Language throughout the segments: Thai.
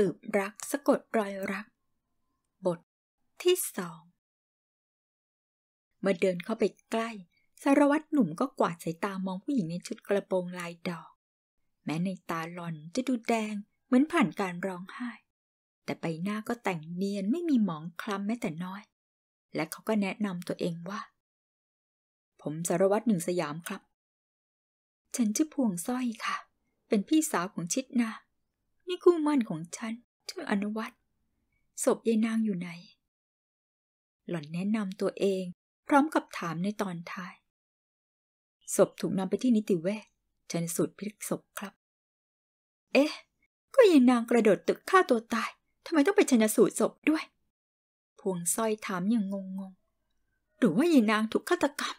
สืบรักสะกดรอยรัก บท ที่สอง เมื่อเดินเข้าไปใกล้สารวัตรหนุ่มก็กวาดสายตามองผู้หญิงในชุดกระโปรงลายดอก แม้ในตาหลอนจะดูแดง เหมือนผ่านการร้องไห้ แต่ใบหน้าก็แต่งเนียนไม่มีหมองคล้ำแม้แต่น้อย และเขาก็แนะนำตัวเองว่า ผมสารวัตรหนึ่งสยามครับ ฉันชื่อพวงสร้อยค่ะ เป็นพี่สาวของชิดนานี่คู่มั่นของฉัน ชื่ออนุวัต ศพยายนางอยู่ไหน หล่อนแนะนำตัวเอง พร้อมกับถามในตอนท้าย ศพถูกนำไปที่นิติเวช ชันสูตรพลิกศพครับ เอ๊ะ ก็ยายนางกระโดดตึกฆ่าตัวตายทำไมต้องไปชันสูตรศพด้วย พวงสร้อยถามอย่างงงงหรือว่ายายนางถูกฆาตกรรม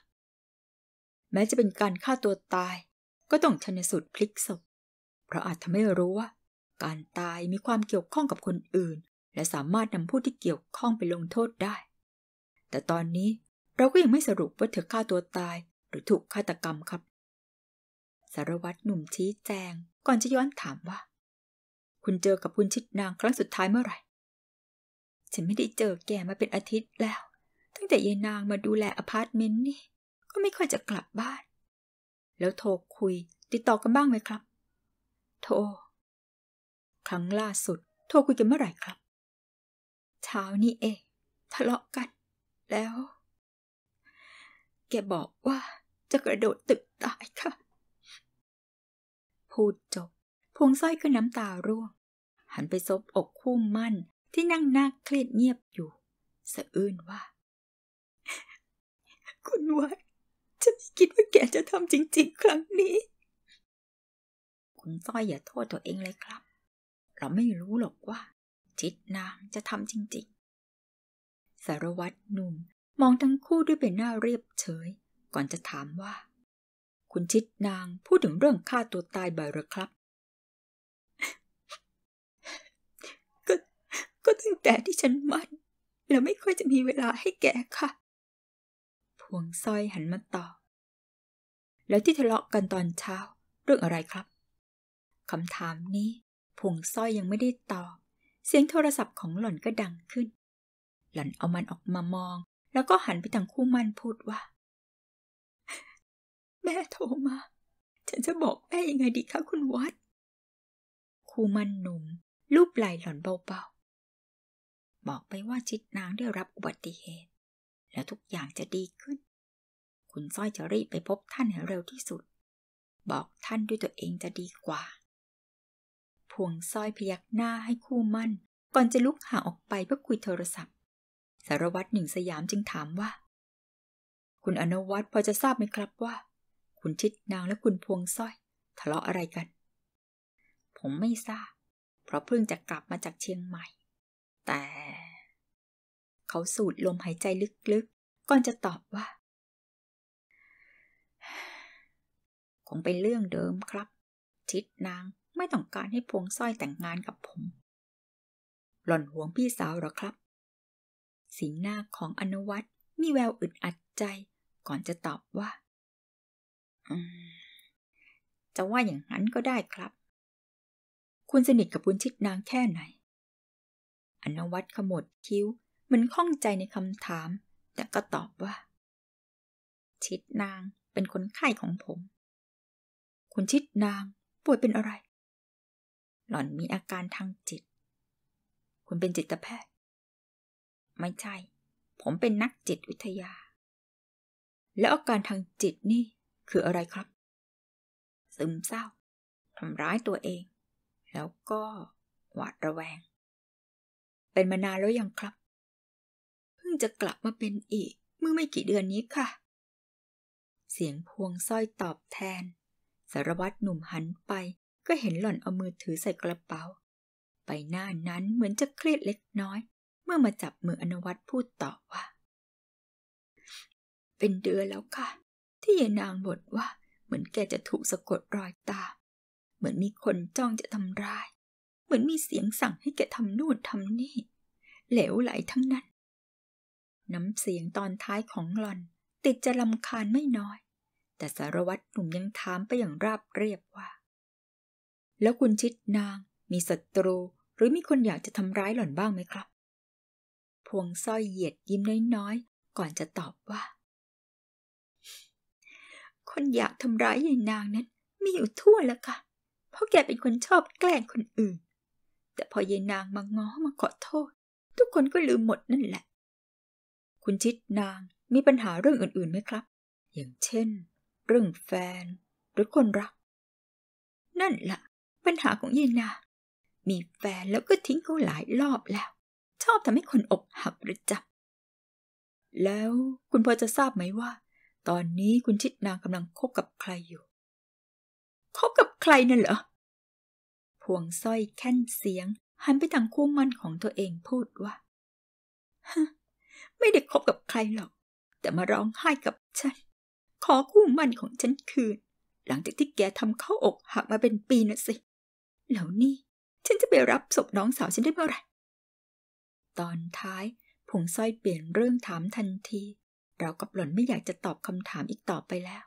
แม้จะเป็นการฆ่าตัวตาย ก็ต้องชันสูตรพลิกศพ เพราะอาจทำให้รู้ว่าการตายมีความเกี่ยวข้องกับคนอื่น และสามารถนำผู้ที่เกี่ยวข้องไปลงโทษได้ แต่ตอนนี้เราก็ยังไม่สรุปว่าเธอฆ่าตัวตายหรือถูกฆาตกรรมครับสารวัตรหนุ่มชี้แจงก่อนจะย้อนถามว่า คุณเจอกับคุณชิดนางครั้งสุดท้ายเมื่อไหร่ ฉันไม่ได้เจอแกมาเป็นอาทิตย์แล้วตั้งแต่ยายนางมาดูแลอพาร์ตเมนต์นี่ ก็ไม่ค่อยจะกลับบ้าน แล้วโทรคุยติดต่อกันบ้างไหมครับ โทรครั้งล่าสุด โทรคุยกันเมื่อไหร่ครับ เช้านี้เอง ทะเลาะกัน แล้ว แกบอกว่าจะกระโดดตึกตายค่ะ พูดจบพวงสร้อยก็น้ำตาร่วง หันไปซบอกคู่มั่นที่นั่งหน้าเครียดเงียบอยู่ สะอื้นว่า คุณวัดฉันไม่คิดว่าแกจะทำจริง ๆ ครั้งนี้ คุณสร้อยอย่าโทษตัวเองเลยครับเราไม่รู้หรอกว่า จิตนางจะทำจริงๆสารวัตรหนุ่มมองทั้งคู่ด้วยใบหน้าเรียบเฉย ก่อนจะถามว่า คุณชิดนางพูดถึงเรื่องฆ่าตัวตายบ่อยหรือครับ ก็ก็ตั้งแต่ที่ฉันมันแล้วไม่ค่อยจะมีเวลาให้แกค่ะ พวงสร้อยหันมาตอบแล้วที่ทะเลาะกันตอนเช้า เรื่องอะไรครับคำถามนี้พวงสร้อยยังไม่ได้ตอบ เสียงโทรศัพท์ของหล่อนก็ดังขึ้น หล่อนเอามันออกมามอง แล้วก็หันไปทางคู่มันพูดว่า แม่โทรมา ฉันจะบอกแม่ยังไงดีคะคุณวัดคู่มันหนุ่มลูบไหล่หล่อนเบาๆ บอกไปว่าชิดนางได้รับอุบัติเหตุ แล้วทุกอย่างจะดีขึ้น คุณสร้อยจะรีบไปพบท่านให้เร็วที่สุด บอกท่านด้วยตัวเองจะดีกว่าวงสร้อยพยักหน้าให้คู่มั่น ก่อนจะลุกห่างออกไปเพื่อคุยโทรศัพท์สารวัตรหนึ่งสยามจึงถามว่า คุณอนุวัตรพอจะทราบไหมครับว่า คุณชิดนางและคุณพวงสร้อยทะเลาะอะไรกัน ผมไม่ทราบ เพราะเพิ่งจะกลับมาจากเชียงใหม่ แต่ เขาสูดลมหายใจลึกๆก่อนจะตอบว่าคงเป็นเรื่องเดิมครับชิดนางไม่ต้องการให้พวงสร้อยแต่งงานกับผม หล่อนห่วงพี่สาวหรอครับ สีหน้าของอนุวัตมีแววอึดอัดใจ ก่อนจะตอบว่าจะว่าอย่างนั้นก็ได้ครับ คุณสนิทกับบุญชิตนางแค่ไหน อนวัตขมวดคิ้วเหมือนข้องใจในคำถาม แต่ก็ตอบว่า ชิดนางเป็นคนไข้ของผม คุณชิดนางป่วยเป็นอะไรหล่อนมีอาการทางจิต คุณเป็นจิตแพทย์ ไม่ใช่ ผมเป็นนักจิตวิทยา แล้วอาการทางจิตนี่คืออะไรครับ ซึมเศร้า ทำร้ายตัวเอง แล้วก็หวาดระแวง เป็นมานานแล้วยังครับ เพิ่งจะกลับมาเป็นอีกเมื่อไม่กี่เดือนนี้ค่ะ เสียงพวงสร้อยตอบแทนสารวัตรหนุ่มหันไปก็เห็นหล่อนเอามือถือใส่กระเป๋าใบหน้านั้นเหมือนจะเครียดเล็กน้อย เมื่อมาจับมืออนวัตพูดต่อว่า เป็นเดือนแล้วค่ะ ที่ยายนางบ่นว่าเหมือนแกจะถูกสะกดรอยตาม เหมือนมีคนจ้องจะทำร้าย เหมือนมีเสียงสั่งให้แกทำนู่นทำนี่ เหลวไหลทั้งนั้น น้ำเสียงตอนท้ายของหล่อน ติดจะลำคาญไม่น้อย แต่สารวัตรหนุ่มยังถามไปอย่างราบเรียบว่าแล้วคุณชิดนาง มีศัตรู หรือมีคนอยากจะทำร้ายหล่อนบ้างไหมครับ พวงสร้อยเหยียดยิ้มน้อยๆ ก่อนจะตอบว่า คนอยากทำร้ายยายนางนั้น มีอยู่ทั่วแล้วค่ะเพราะแกเป็นคนชอบแกล้งคนอื่น แต่พอยายนางมาง้อมาขอโทษ ทุกคนก็ลืมหมดนั่นแหละ คุณชิดนางมีปัญหาเรื่องอื่นๆไหมครับ อย่างเช่น เรื่องแฟน หรือคนรัก นั่นแหละปัญหาของยีนา มีแฟนแล้วก็ทิ้งเขาหลายรอบแล้ว ชอบทำให้คนอกหักหรือจับ แล้วคุณพอจะทราบไหมว่า ตอนนี้คุณชิดนางกำลังคบกับใครอยู่ คบกับใครน่ะเหรอ พวงสร้อยแค่นเสียง หันไปทางคู่มันของตัวเองพูดว่าไม่ได้คบกับใครหรอก แต่มาร้องไห้กับฉัน ขอคู่มันของฉันคืน หลังจากที่แกทำเข้าอกหักมาเป็นปีน่ะสิแล้วนี่ฉันจะไปรับศพน้องสาวฉันได้เมื่อไหร่ตอนท้าย ผงสร้อยเปลี่ยนเรื่องถามทันที เรากับหล่นไม่อยากจะตอบคำถามอีกต่อไปแล้ว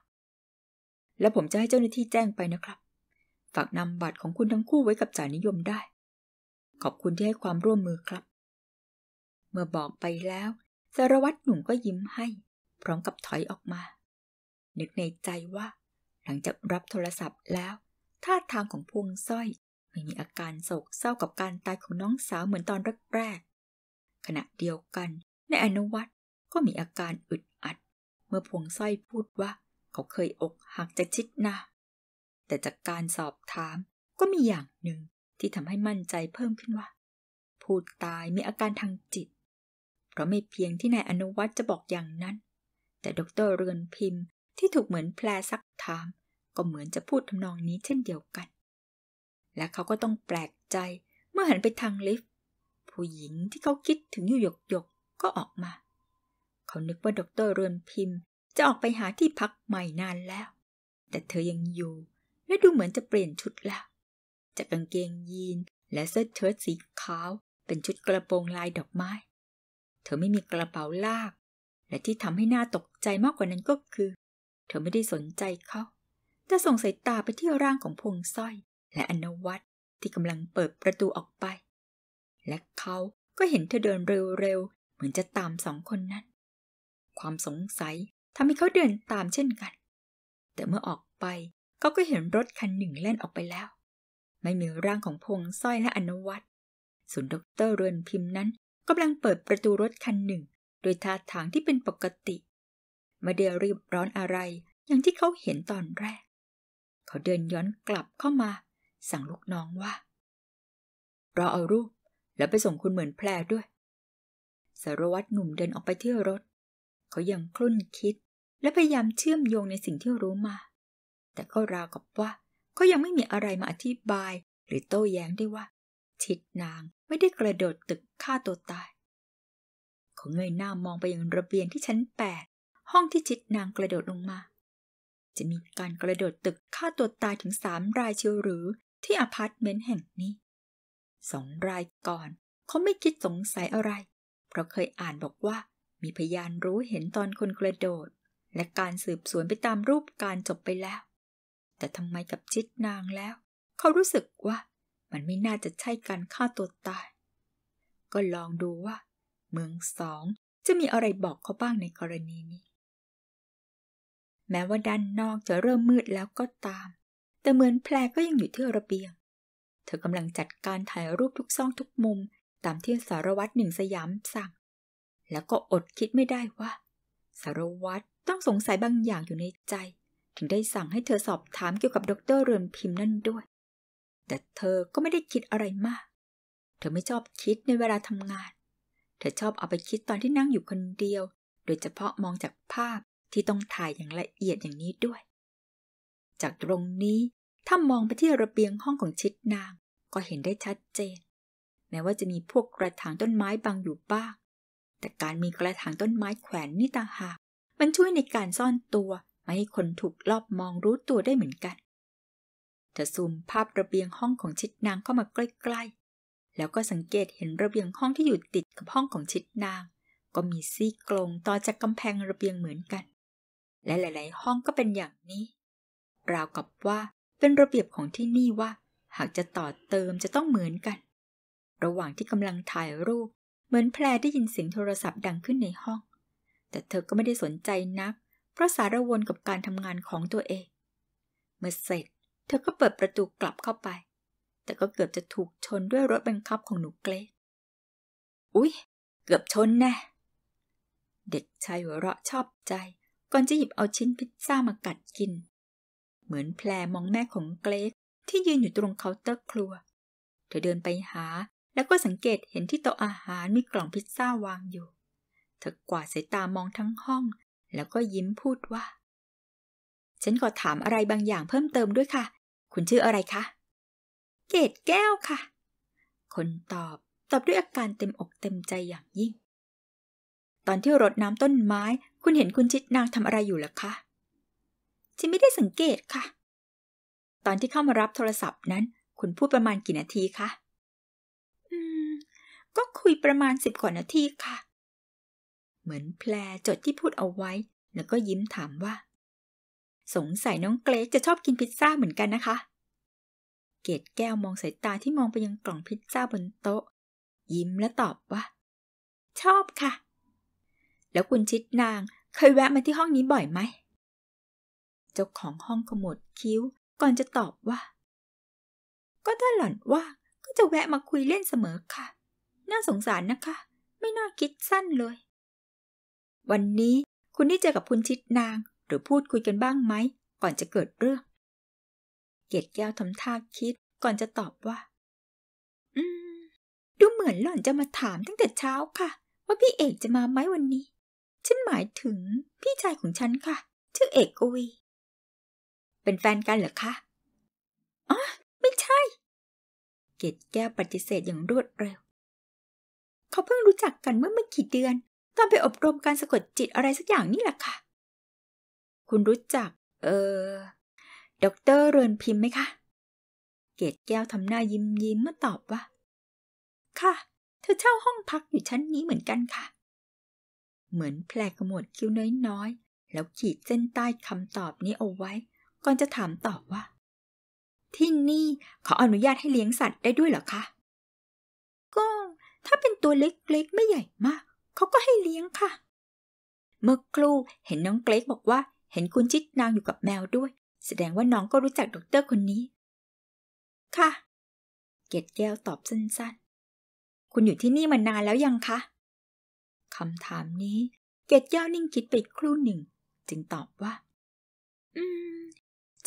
แล้วผมจะให้เจ้าหน้าที่แจ้งไปนะครับ ฝากนำบัตรของคุณทั้งคู่ไว้กับจ่านิยมได้ ขอบคุณที่ให้ความร่วมมือครับ เมื่อบอกไปแล้วสารวัตรหนุ่มก็ยิ้มให้ พร้อมกับถอยออกมานึกในใจว่า หลังจากรับโทรศัพท์แล้ว ท่าทางของพวงสร้อยไม่มีอาการโศกเศร้ากับการตายของน้องสาวเหมือนตอนแรกๆขณะเดียวกันนายอนุวัตก็มีอาการอึดอัด เมื่อพวงสร้อยพูดว่าเขาเคยอกหักจากชิดนะแต่จากการสอบถามก็มีอย่างหนึ่งที่ทำให้มั่นใจเพิ่มขึ้นว่าผู้ตายมีอาการทางจิต เพราะไม่เพียงที่นายอนุวัตจะบอกอย่างนั้น แต่ดรเรือนพิมพ์ที่ถูกเหมือนแพรซักถาม ก็เหมือนจะพูดทำนองนี้เช่นเดียวกันและเขาก็ต้องแปลกใจเมื่อหันไปทางลิฟต์ผู้หญิงที่เขาคิดถึงอยู่หยกๆยกก็ออกมาเขานึกว่าดรเรือนพิมพ์ จะออกไปหาที่พักใหม่นานแล้ว แต่เธอยังอยู่ และดูเหมือนจะเปลี่ยนชุดแล้วจากกางเกงยีนและเสื้อเชิ้ตสีขาวเป็นชุดกระโปรงลายดอกไม้เธอไม่มีกระเป๋าลากและที่ทำให้หน้าตกใจมากกว่านั้นก็คือ เธอไม่ได้สนใจเขาแต่ส่งสายตาไปที่ร่างของพวงสร้อยและอนวัตที่กำลังเปิดประตูออกไป และเขาก็เห็นเธอเดินเร็วๆ เหมือนจะตามสองคนนั้น ความสงสัยทำให้เขาเดินตามเช่นกัน แต่เมื่อออกไปเขาก็เห็นรถคันหนึ่งแล่นออกไปแล้ว ไม่มีร่างของพงสร้อยและอนวัตส่วนดรเรือนพิมพ์นั้นกำลังเปิดประตูรถคันหนึ่ง โดยท่าทางที่เป็นปกติ ไม่ได้รีบร้อนอะไรอย่างที่เขาเห็นตอนแรก เขาเดินย้อนกลับเข้ามาสั่งลูกน้องว่ารอเอารูปแล้วไปส่งคุณเหมือนแพรด้วยสารวัตรหนุ่มเดินออกไปที่รถ เขายังคลุ่นคิดและพยายามเชื่อมโยงในสิ่งที่รู้มา แต่ก็ราวกับว่าเขายังไม่มีอะไรมาอธิบายหรือโต้แย้งได้ว่าชิดนางไม่ได้กระโดดตึกฆ่าตัวตาย เขาเงยหน้ามองไปยังระเบียงที่ชั้นแปดห้องที่ชิดนางกระโดดลงมา จะมีการกระโดดตึกฆ่าตัวตายถึงสามรายเชียวหรือที่อพาร์ตเมนต์แห่งนี้สองรายก่อน เขาไม่คิดสงสัยอะไร เพราะเคยอ่านบอกว่ามีพยานรู้เห็นตอนคนกระโดด และการสืบสวนไปตามรูปการจบไปแล้ว แต่ทำไมกับจิตนางแล้ว เขารู้สึกว่า มันไม่น่าจะใช่การฆ่าตัวตาย ก็ลองดูว่าเมืองสอง จะมีอะไรบอกเขาบ้างในกรณีนี้ แม้ว่าด้านนอกจะเริ่มมืดแล้วก็ตามแต่เหมือนแพรก็ยังอยู่ที่ระเบียง เธอกำลังจัดการถ่ายรูปทุกซองทุกมุม ตามที่สารวัตรหนึ่งสยามสั่ง แล้วก็อดคิดไม่ได้ว่าสารวัตรต้องสงสัยบางอย่างอยู่ในใจ ถึงได้สั่งให้เธอสอบถามเกี่ยวกับดรเรือนพิมพ์นั่นด้วย แต่เธอก็ไม่ได้คิดอะไรมาก เธอไม่ชอบคิดในเวลาทำงาน เธอชอบเอาไปคิดตอนที่นั่งอยู่คนเดียว โดยเฉพาะมองจากภาพที่ต้องถ่ายอย่างละเอียดอย่างนี้ด้วยจากตรงนี้ถ้ามองไปที่ระเบียงห้องของชิดนางก็เห็นได้ชัดเจน แม้ว่าจะมีพวกกระถางต้นไม้บังอยู่บ้าง แต่การมีกระถางต้นไม้แขวนนี่ต่างหาก มันช่วยในการซ่อนตัวไม่ให้คนถูกลอบมองรู้ตัวได้เหมือนกันเธอซูมภาพระเบียงห้องของชิดนางเข้ามาใกล้ๆแล้วก็สังเกตเห็นระเบียงห้องที่อยู่ติดกับห้องของชิดนาง ก็มีซี่กลงต่อจากกำแพงระเบียงเหมือนกัน และหลายๆ ห้องก็เป็นอย่างนี้ราวกับว่าเป็นระเบียบของที่นี่ว่า หากจะต่อเติมจะต้องเหมือนกัน ระหว่างที่กำลังถ่ายรูป เหมือนแพรได้ยินเสียงโทรศัพท์ดังขึ้นในห้อง แต่เธอก็ไม่ได้สนใจนักเพราะสารวนกับการทำงานของตัวเอง เมื่อเสร็จ เธอก็เปิดประตูกลับเข้าไป แต่ก็เกือบจะถูกชนด้วยรถบังคับของหนูเกรดอุ๊ยเกือบชนแนะ่เด็กชายหัวเราะชอบใจ ก่อนจะหยิบเอาชิ้นพิซซ่ามากัดกินเหมือนแพลมองแม่ของเกรกที่ยืนอยู่ตรงเคาน์เตอร์ครัวเธอเดินไปหา แล้วก็สังเกตเห็นที่โต๊ะอาหารมีกล่องพิซซ่าวางอยู่เธอกวาดสายตามองทั้งห้อง แล้วก็ยิ้มพูดว่า ฉันขอถามอะไรบางอย่างเพิ่มเติมด้วยค่ะ คุณชื่ออะไรคะเกดแก้วค่ะ คนตอบตอบด้วยอาการเต็มอกเต็มใจอย่างยิ่งตอนที่รดน้ำต้นไม้ คุณเห็นคุณชิดนางทำอะไรอยู่หรอคะฉันไม่ได้สังเกตค่ะ ตอนที่เข้ามารับโทรศัพท์นั้น คุณพูดประมาณกี่นาทีคะ อืม ก็คุยประมาณสิบกว่านาทีค่ะ เหมือนแพรจดที่พูดเอาไว้ แล้วก็ยิ้มถามว่า สงสัยน้องเกรกจะชอบกินพิซซ่าเหมือนกันนะคะ เกดแก้วมองสายตาที่มองไปยังกล่องพิซซ่าบนโต๊ะ ยิ้มและตอบว่า ชอบค่ะ แล้วคุณชิดนาง เคยแวะมาที่ห้องนี้บ่อยไหมเจ้าของห้องขมวดคิ้ว ก่อนจะตอบว่า ก็ถ้าหล่อนว่าก็จะแวะมาคุยเล่นเสมอค่ะ น่าสงสารนะคะ ไม่น่าคิดสั้นเลย วันนี้คุณได้เจอกับคุณชิดนางหรือพูดคุยกันบ้างไหมก่อนจะเกิดเรื่อง เกียรติแก้วทำท่าคิดก่อนจะตอบว่า อืม ดูเหมือนหล่อนจะมาถามตั้งแต่เช้าค่ะ ว่าพี่เอกจะมาไหมวันนี้ฉันหมายถึงพี่ชายของฉันค่ะ ชื่อเอกกวีเป็นแฟนกันเหรอคะอ๋อไม่ใช่ เกดแก้วปฏิเสธอย่างรวดเร็ว เขาเพิ่งรู้จักกันเมื่อไม่กี่เดือนตอนไปอบรมการสะกดจิตอะไรสักอย่างนี่แหละค่ะ คุณรู้จัก เออดอกเตอร์เรอนพิมพ์ไหมคะ เกดแก้วทำหน้ายิ้มยิ้มเมื่อตอบว่า ค่ะ เธอเช่าห้องพักอยู่ชั้นนี้เหมือนกันค่ะ เหมือนแผลกระมวดคิ้วน้อยๆ แล้วขีดเส้นใต้คำตอบนี้เอาไว้ก่อนจะถามตอบว่า ที่นี่เขาอนุญาตให้เลี้ยงสัตว์ได้ด้วยเหรอคะก็ถ้าเป็นตัวเล็กๆไม่ใหญ่มาก เขาก็ให้เลี้ยงค่ะ เมื่อครู่เห็นน้องเกรกบอกว่า เห็นคุณจิตนางอยู่กับแมวด้วย แสดงว่าน้องก็รู้จักดรคนนี้ ค่ะ เกดแก้วตอบสั้นๆ คุณอยู่ที่นี่มานานแล้วยังคะคำถามนี้ เกดแก้วนิ่งคิดไปครู่หนึ่ง จึงตอบว่า อืม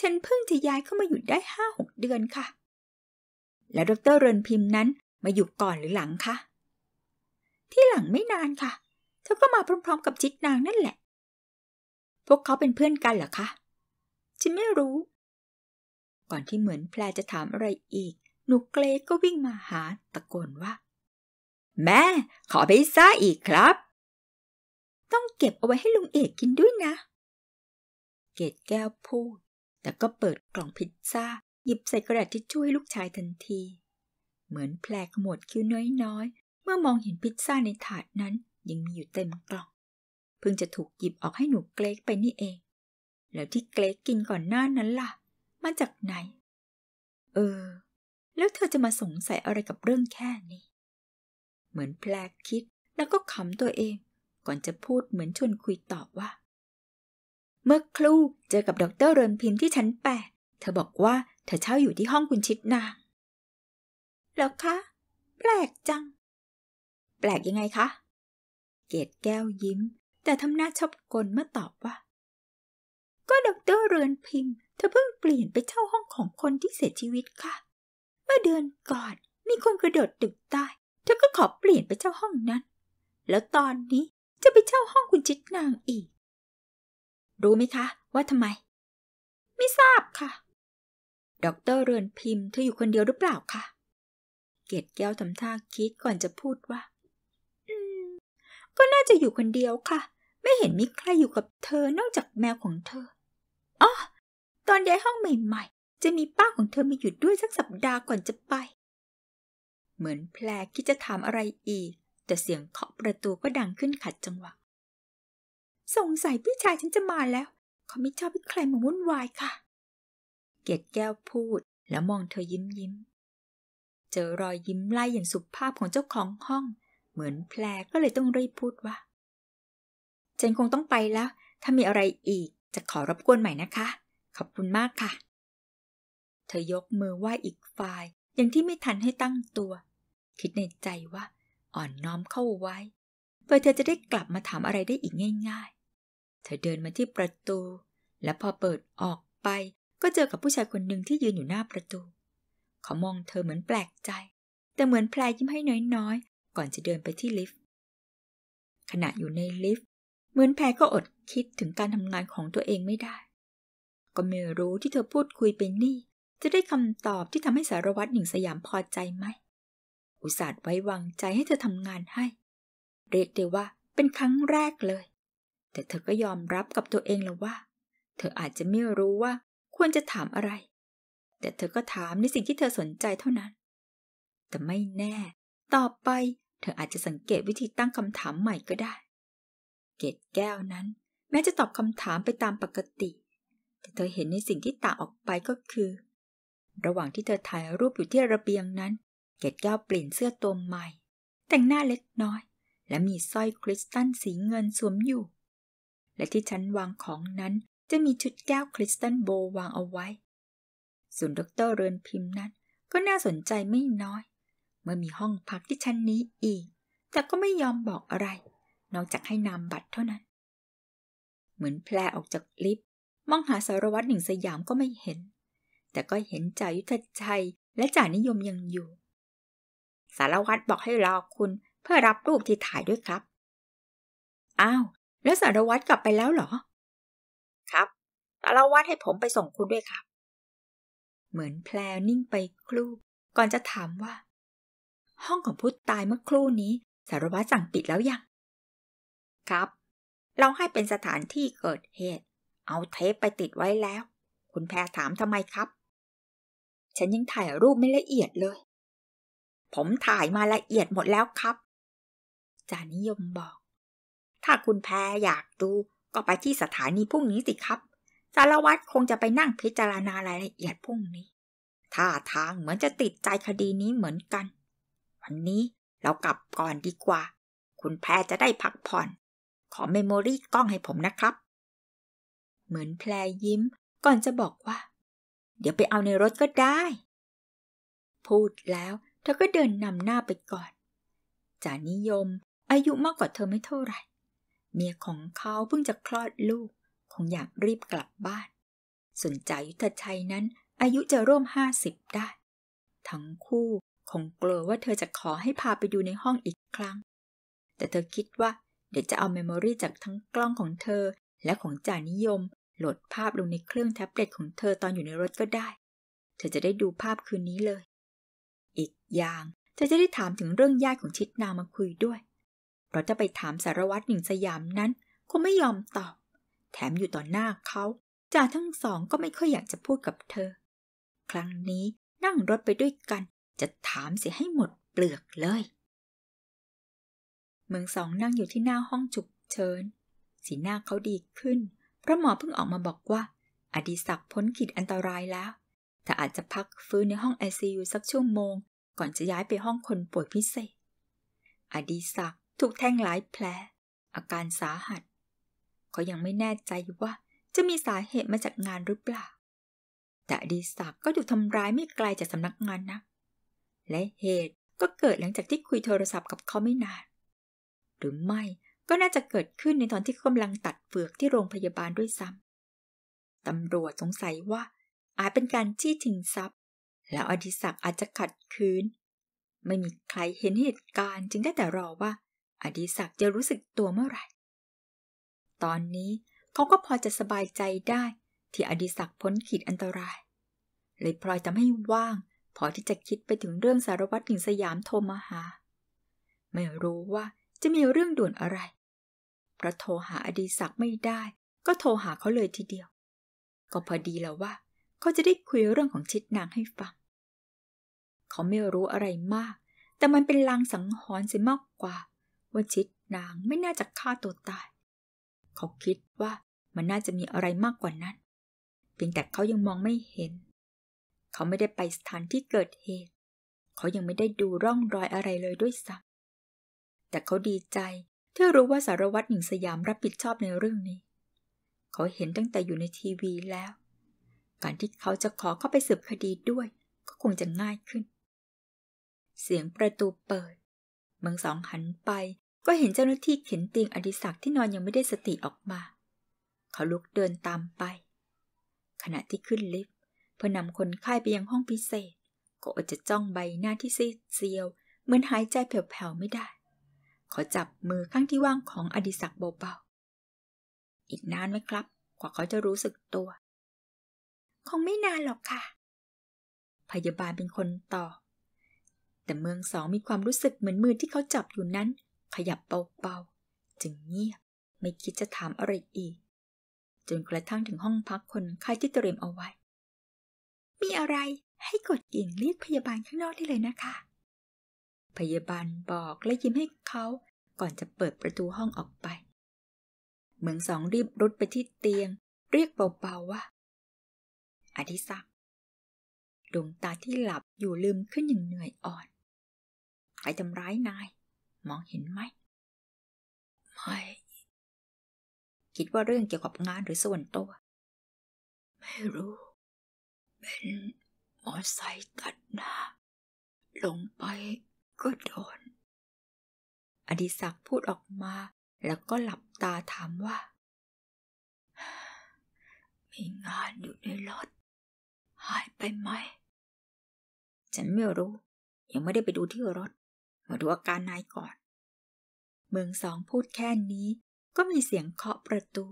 ฉันเพิ่งจะย้ายเข้ามาอยู่ได้ห้าหกเดือนค่ะ แล้วดรเรินพิมพ์นั้นมาอยู่ก่อนหรือหลังคะ ที่หลังไม่นานค่ะเธอก็มาพร้อมๆกับจิตนางนั่นแหละ พวกเขาเป็นเพื่อนกันเหรอคะ ฉันไม่รู้ ก่อนที่เหมือนแพรจะถามอะไรอีก หนูเกรก็วิ่งมาหาตะโกนว่า แม่ขอพิซซ่าอีกครับ ต้องเก็บเอาไว้ให้ลุงเอกกินด้วยนะ เกดแก้วพูดแต่ก็เปิดกล่องพิซซ่าหยิบใส่กระดาษทิชชู่ให้ลูกชายทันที เหมือนแผลขมวดคิ้วน้อยๆเมื่อมองเห็นพิซซ่าในถาดนั้นยังมีอยู่เต็มกล่อง เพิ่งจะถูกหยิบออกให้หนูเกรกไปนี่เอง แล้วที่เกรกกินก่อนหน้านั้นล่ะ มาจากไหน เออ แล้วเธอจะมาสงสัยอะไรกับเรื่องแค่นี้ เหมือนแพลคิดแล้วก็ขำตัวเองก่อนจะพูดเหมือนชวนคุยตอบว่าเมื่อครู่เจอกับดรเรินพินที่ชั้นแปดเธอบอกว่าเธอเช่าอยู่ที่ห้องคุณชิดนาหรอคะ แปลกจัง แปลกยังไงคะ เกดแก้วยิ้ม แต่ทำหน้าชอบกลเมื่อตอบว่า ก็ดรเรือนพิมพ์เธอเพิ่งเปลี่ยนไปเช่าห้องของคนที่เสียชีวิตค่ะ เมื่อเดือนก่อนมีคนกระโดดตึกตายเธอก็ขอเปลี่ยนไปเช่าห้องนั้น แล้วตอนนี้จะไปเช่าห้องคุณชิดนางอีกรู้ไหมคะว่าทำไม ไม่ทราบค่ะ ดร เรือนพิมพ์เธออยู่คนเดียวหรือเปล่าคะ เกียดแก้วทำท่าคิดก่อนจะพูดว่า อืม ก็น่าจะอยู่คนเดียวค่ะ ไม่เห็นมีใครอยู่กับเธอนอกจากแมวของเธออ๋อตอนย้ายห้องใหม่ๆจะมีป้าของเธอมาอยู่ด้วยสักสัปดาห์ก่อนจะไป เหมือนแพรคิดจะถามอะไรอีกแต่เสียงเคาะประตูก็ดังขึ้นขัดจังหวะสงสัยพี่ชายฉันจะมาแล้ว เขาไม่ชอบพี่ใครมาวุ่นวายค่ะเกดแก้วพูดแล้วมองเธอยิ้มยิ้ม เจอรอยยิ้มไล่อย่างสุภาพของเจ้าของห้อง เหมือนแพรก็เลยต้องรีบพูดว่าเจนคงต้องไปแล้ว ถ้ามีอะไรอีกจะขอรบกวนใหม่นะคะ ขอบคุณมากค่ะ เธอยกมือไหว้อีกฝ่าย อย่างที่ไม่ทันให้ตั้งตัว คิดในใจว่า อ่อนน้อมเข้าไว้เพื่อเธอจะได้กลับมาถามอะไรได้อีกง่ายเธอเดินมาที่ประตู และพอเปิดออกไป ก็เจอกับผู้ชายคนหนึ่งที่ยืนอยู่หน้าประตู เขามองเธอเหมือนแปลกใจ แต่เหมือนแพรยิ้มให้น้อย ๆ ก่อนจะเดินไปที่ลิฟต์ขณะอยู่ในลิฟต์เหมือนแพรก็อดคิดถึงการทำงานของตัวเองไม่ได้ ก็ไม่รู้ที่เธอพูดคุยไปนี่ จะได้คำตอบที่ทำให้สารวัตรหนิงสยามพอใจไหมอุตส่าห์ไว้วางใจให้เธอทำงานให้เรียกได้ว่าเป็นครั้งแรกเลยแต่เธอก็ยอมรับกับตัวเองแล้วว่า เธออาจจะไม่รู้ว่าควรจะถามอะไร แต่เธอก็ถามในสิ่งที่เธอสนใจเท่านั้น แต่ไม่แน่ ต่อไป เธออาจจะสังเกตวิธีตั้งคำถามใหม่ก็ได้ เกตแก้วนั้น แม้จะตอบคำถามไปตามปกติ แต่เธอเห็นในสิ่งที่ต่างออกไปก็คือ ระหว่างที่เธอถ่ายรูปอยู่ที่ระเบียงนั้น เกตแก้วเปลี่ยนเสื้อตัวใหม่ แต่งหน้าเล็กน้อย และมีสร้อยคริสตัลสีเงินสวมอยู่และที่ชั้นวางของนั้นจะมีชุดแก้วคริสตัลโบวางเอาไว้ ส่วนดรเรือนพิมพ์นั้นก็น่าสนใจไม่น้อย เมื่อมีห้องพักที่ชั้นนี้อีก แต่ก็ไม่ยอมบอกอะไร นอกจากให้นามบัตรเท่านั้น เหมือนแพลออกจากลิฟต์มองหาสารวัตรหนึ่งสยามก็ไม่เห็น แต่ก็เห็นจ่ายุทธชัยและจ่านิยมยังอยู่ สารวัตรบอกให้รอคุณเพื่อรับรูปที่ถ่ายด้วยครับ อ้าวแล้วสารวัตรกลับไปแล้วเหรอ ครับสารวัตรให้ผมไปส่งคุณด้วยครับ เหมือนแพลนิ่งไปครู่ก่อนจะถามว่า ห้องของผู้ตายเมื่อครู่นี้ สารวัตรสั่งปิดแล้วยัง ครับ เราให้เป็นสถานที่เกิดเหตุ เอาเทปไปติดไว้แล้ว คุณแพรถามทำไมครับ ฉันยังถ่ายรูปไม่ละเอียดเลย ผมถ่ายมาละเอียดหมดแล้วครับ จานิยมบอกถ้าคุณแพรอยากดู ก็ไปที่สถานีพรุ่งนี้สิครับสารวัตรคงจะไปนั่งพิจารณารายละเอียดพรุ่งนี้ ท่าทางเหมือนจะติดใจคดีนี้เหมือนกัน วันนี้เรากลับก่อนดีกว่า คุณแพรจะได้พักผ่อน ขอเมมโมรี่กล้องให้ผมนะครับ เหมือนแพรยิ้ม ก่อนจะบอกว่า เดี๋ยวไปเอาในรถก็ได้ พูดแล้ว เธอก็เดินนำหน้าไปก่อน จานิยม อายุมากกว่าเธอไม่เท่าไหร่เมียของเขาเพิ่งจะคลอดลูก คงอยากรีบกลับบ้านสนใจยุทธชัยนั้นอายุจะร่วมห้าสิบได้ ทั้งคู่ คงกลัวว่าเธอจะขอให้พาไปดูในห้องอีกครั้ง แต่เธอคิดว่าเดี๋ยวจะเอาเมมโมรีจากทั้งกล้องของเธอและของจ่านิยมโหลดภาพลงในเครื่องแท็บเล็ตของเธอตอนอยู่ในรถก็ได้ เธอจะได้ดูภาพคืนนี้เลย อีกอย่างเธอจะได้ถามถึงเรื่องญาติของชิดนามาคุยด้วยเราจะไปถามสารวัตรหนิงสยามนั้นก็ไม่ยอมตอบ แถมอยู่ต่อหน้าเขาจ่าทั้งสองก็ไม่ค่อยอยากจะพูดกับเธอ ครั้งนี้นั่งรถไปด้วยกัน จะถามเสียให้หมดเปลือกเลย เมืองสองนั่งอยู่ที่หน้าห้องฉุกเฉิน สีหน้าเขาดีขึ้นเพราะหมอเพิ่งออกมาบอกว่า อดีศักดิ์พ้นขีดอันตรายแล้ว แต่อาจจะพักฟื้นในห้องไอซียูสักชั่วโมงก่อนจะย้ายไปห้องคนป่วยพิเศษ อดีศักดถูกแทงหลายแผลอาการสาหัสเขายังไม่แน่ใจว่าจะมีสาเหตุมาจากงานหรือเปล่า แต่อดีศักก็ถูกทำร้ายไม่ไกลจากสำนักงานนะ และเหตุก็เกิดหลังจากที่คุยโทรศัพท์กับเขาไม่นาน หรือไม่ก็น่าจะเกิดขึ้นในตอนที่กำลังตัดเฟือกที่โรงพยาบาลด้วยซ้ำตำรวจสงสัยว่า อาจเป็นการจี้ชิงทรัพย์ แล้วอดิศัก์อาจจะขัดคืนไม่มีใครเห็นเหตุการณ์จึงได้แต่รอว่าอดีศักจะรู้สึกตัวเมื่อไหร่ ตอนนี้เขาก็พอจะสบายใจได้ที่อดีศักพ้นขีดอันตรายเลยพลอยทำให้ว่าง พอที่จะคิดไปถึงเรื่องสารวัตรหญิงสยามโทรมาหา ไม่รู้ว่าจะมีเรื่องด่วนอะไรเพราะโทรหาอดีศักไม่ได้ก็โทรหาเขาเลยทีเดียวก็พอดีแล้วว่าเขาจะได้คุยเรื่องของชิดนางให้ฟังเขาไม่รู้อะไรมาก แต่มันเป็นลางสังหรณ์เสียมากกว่าว่าชิดนางไม่น่าจะฆ่าตัวตาย เขาคิดว่ามันน่าจะมีอะไรมากกว่านั้น เพียงแต่เขายังมองไม่เห็น เขาไม่ได้ไปสถานที่เกิดเหตุ เขายังไม่ได้ดูร่องรอยอะไรเลยด้วยซ้ำ แต่เขาดีใจที่รู้ว่าสารวัตรหนิงสยามรับผิดชอบในเรื่องนี้ เขาเห็นตั้งแต่อยู่ในทีวีแล้ว การที่เขาจะขอเข้าไปสืบคดีด้วย ก็คงจะง่ายขึ้น เสียงประตูเปิด เมืองสองหันไปก็เห็นเจ้าหน้าที่เข็นเตียงอดิศักดิ์ที่นอนยังไม่ได้สติออกมา เขาลุกเดินตามไป ขณะที่ขึ้นลิฟต์เพื่อนำคนไข้ไปยังห้องพิเศษ ก็อดจะจ้องใบหน้าที่ซีดเซียวเหมือนหายใจแผ่วๆไม่ได้เขาจับมือข้างที่ว่างของอดิศักดิ์เบาๆ อีกนานไหมครับกว่าเขาจะรู้สึกตัว คงไม่นานหรอกค่ะ พยาบาลเป็นคนตอบแต่เมืองสองมีความรู้สึกเหมือนมือที่เขาจับอยู่นั้นขยับเบาๆ จึงเงียบ ไม่คิดจะถามอะไรอีก จนกระทั่งถึงห้องพักคนไข้ที่เตรียมเอาไว้ มีอะไรให้กดกิ่งเรียกพยาบาลข้างนอกได้เลยนะคะ พยาบาลบอกและยิ้มให้เขาก่อนจะเปิดประตูห้องออกไป เหมืองสองรีบรุดไปที่เตียง เรียกเบาๆว่าอธิศักด์ดวงตาที่หลับอยู่ลืมขึ้นอย่างเหนื่อยอ่อน ใครทำร้ายนายมองเห็นไหม ไม่ คิดว่าเรื่องเกี่ยวกับงานหรือส่วนตัว ไม่รู้ เป็นมอไซ์ตัดหน้าลงไปก็โดน อดีศักดิ์พูดออกมา แล้วก็หลับตาถามว่า มีงานอยู่ในรถหายไปไหมฉันไม่รู้ยังไม่ได้ไปดูที่รถาดูอาการนายก่อน เมืองสองพูดแค่นี้ก็มีเสียงเคาะประตู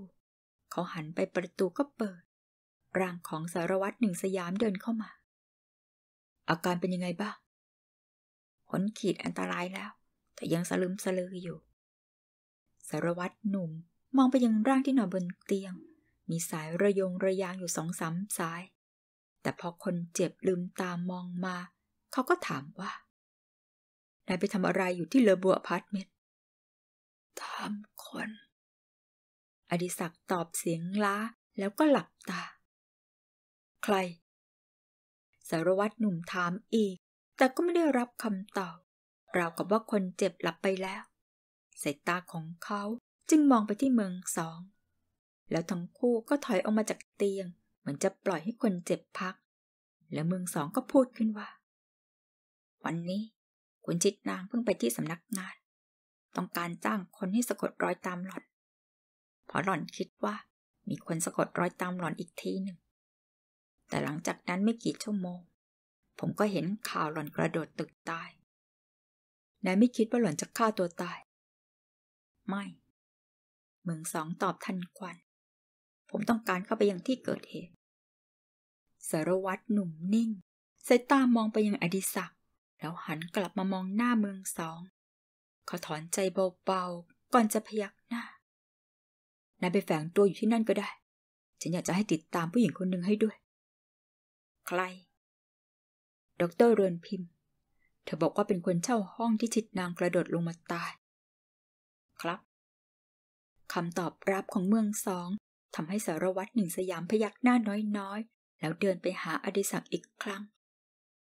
เขาหันไปประตูก็เปิด ร่างของสารวัตรหนึ่งสยามเดินเข้ามา อาการเป็นยังไงบ้างพ้นขีดอันตรายแล้ว แต่ยังสลืมสลืออยู่สารวัตรหนุ่มมองไปยังร่างที่นอนบนเตียง มีสายระยงระยางอยู่สองสามสาย แต่พอคนเจ็บลืมตามองมาเขาก็ถามว่านายไปทำอะไรอยู่ที่เลอบัวพาร์ตเมนต์ามคน อดิศักตอบเสียงล้าแล้วก็หลับตา ใครสารวัตรหนุ่มถามอีก แต่ก็ไม่ได้รับคำตอบราวกับว่าคนเจ็บหลับไปแล้วสายตาของเขาจึงมองไปที่เมืองสอง แล้วทั้งคู่ก็ถอยออกมาจากเตียง เหมือนจะปล่อยให้คนเจ็บพัก แล้วเมืองสองก็พูดขึ้นว่า วันนี้คุณชิดนางเพิ่งไปที่สำนักงาน ต้องการจ้างคนให้สะกดรอยตามหล่อนพอหล่อนคิดว่ามีคนสะกดรอยตามหล่อนอีกทีหนึ่ง แต่หลังจากนั้นไม่กี่ชั่วโมง ผมก็เห็นข่าวหล่อนกระโดดตึกตายนายไม่คิดว่าหล่อนจะฆ่าตัวตาย ไม่ เมืองสองตอบทันควัน ผมต้องการเข้าไปยังที่เกิดเหตุสารวัตรหนุ่มนิ่งสายตามองไปยังอดิศักดิ์แล้วหันกลับมามองหน้าเมืองสองเขาถอนใจเบาๆ ก่อนจะพยักหน้า นายไปแฝงตัวอยู่ที่นั่นก็ได้ ฉันอยากจะให้ติดตามผู้หญิงคนหนึ่งให้ด้วย ใคร ดรเรือนพิมพ์เธอบอกว่าเป็นคนเช่าห้องที่ชิดนางกระโดดลงมาตาย ครับ คำตอบรับของเมืองสองทำให้สารวัตรหนึ่งสยามพยักหน้าน้อยๆ แล้วเดินไปหาอดิศักดิ์อีกครั้ง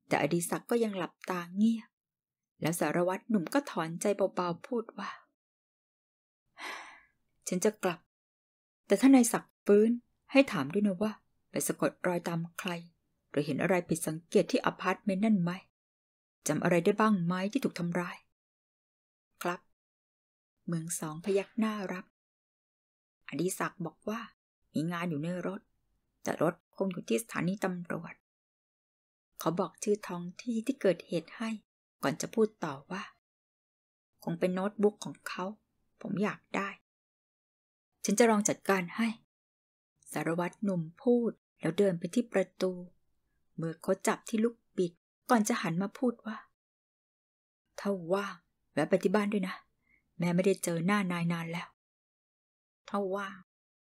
แต่อดีศักก็ยังหลับตาเงียบ แล้วสารวัตรหนุ่มก็ถอนใจเบาๆพูดว่า ฉันจะกลับ แต่ถ้านายศักฟื้นให้ถามด้วยนะว่า ไปสะกดรอยตามใคร หรือเห็นอะไรผิดสังเกตที่อพาร์ตเมนต์นั่นไหม จำอะไรได้บ้างไหมที่ถูกทำร้าย ครับ เมืองสองพยักหน้ารับ อดีศักบอกว่ามีงานอยู่ในรถ แต่รถคงอยู่ที่สถานีตำรวจเขาบอกชื่อท้องที่ที่เกิดเหตุให้ก่อนจะพูดต่อว่า คงเป็นโน้ตบุ๊กของเขา ผมอยากได้ ฉันจะลองจัดการให้ สารวัตรหนุ่มพูดแล้วเดินไปที่ประตูมือเขาจับที่ลูกบิดก่อนจะหันมาพูดว่าถ้าว่าแวะไปที่บ้านด้วยนะแม่ไม่ได้เจอหน้านายนานแล้วถ้าว่า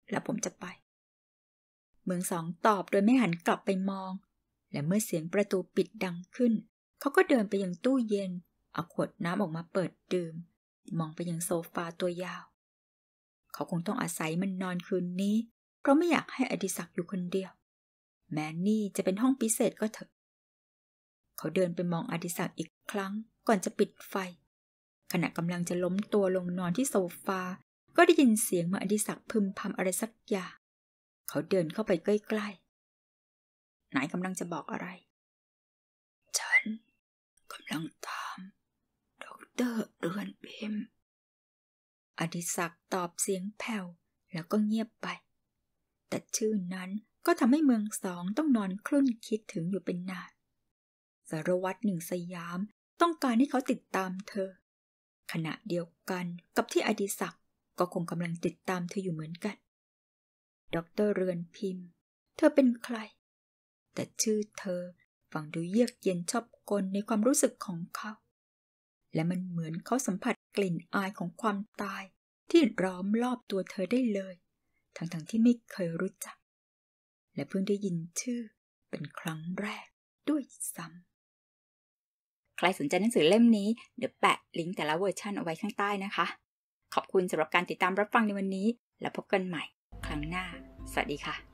แล้วผมจะไป เมืองสองตอบโดยไม่หันกลับไปมองและเมื่อเสียงประตูปิดดังขึ้น เขาก็เดินไปยังตู้เย็นเอาขวดน้ำออกมาเปิดดื่ม มองไปยังโซฟาตัวยาวเขาคงต้องอาศัยมันนอนคืนนี้ เพราะไม่อยากให้อดิศักดิ์อยู่คนเดียว แม้นี่จะเป็นห้องพิเศษก็เถอะเขาเดินไปมองอดิศักดิ์อีกครั้ง ก่อนจะปิดไฟ ขณะกำลังจะล้มตัวลงนอนที่โซฟา ก็ได้ยินเสียงเมื่ออดิศักดิ์พึมพำอะไรสักอย่างเขาเดินเข้าไปใกล้ๆนายกำลังจะบอกอะไร ฉันกำลังตามดอกเตอร์เรือนพิมอดิศักตอบเสียงแผ่วแล้วก็เงียบไป แต่ชื่อนั้นก็ทำให้เมืองสองต้องนอนคลุ่นคิดถึงอยู่เป็นนานสารวัตรหนึ่งสยามต้องการให้เขาติดตามเธอ ขณะเดียวกันกับที่อดิศักก็คงกำลังติดตามเธออยู่เหมือนกัน ดร เรือนพิมพ์ เธอเป็นใครแต่ชื่อเธอฟังดูเยือกเย็นชอบกลในความรู้สึกของเขา และมันเหมือนเขาสัมผัสกลิ่นอายของความตาย ที่ร้อมรอบตัวเธอได้เลย ทั้งๆทที่ไม่เคยรู้จัก และเพิ่งได้ยินชื่อเป็นครั้งแรกด้วยซ้ำใครสนใจหนังสือเล่มนี้เดี๋ยวแปะลิงก์แต่ละเวอร์ชันเอาไว้ข้างใต้นะคะ ขอบคุณสำหรับการติดตามรับฟังในวันนี้ แล้วพบกันใหม่ครั้งหน้า สวัสดีค่ะ